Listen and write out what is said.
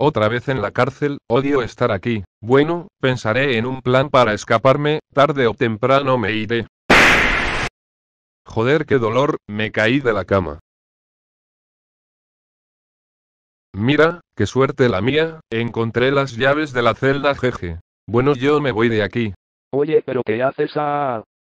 Otra vez en la cárcel, odio estar aquí. Bueno, pensaré en un plan para escaparme, tarde o temprano me iré. Joder, qué dolor, me caí de la cama. Mira, qué suerte la mía, encontré las llaves de la celda jeje. Bueno, yo me voy de aquí. Oye, pero ¿qué haces a...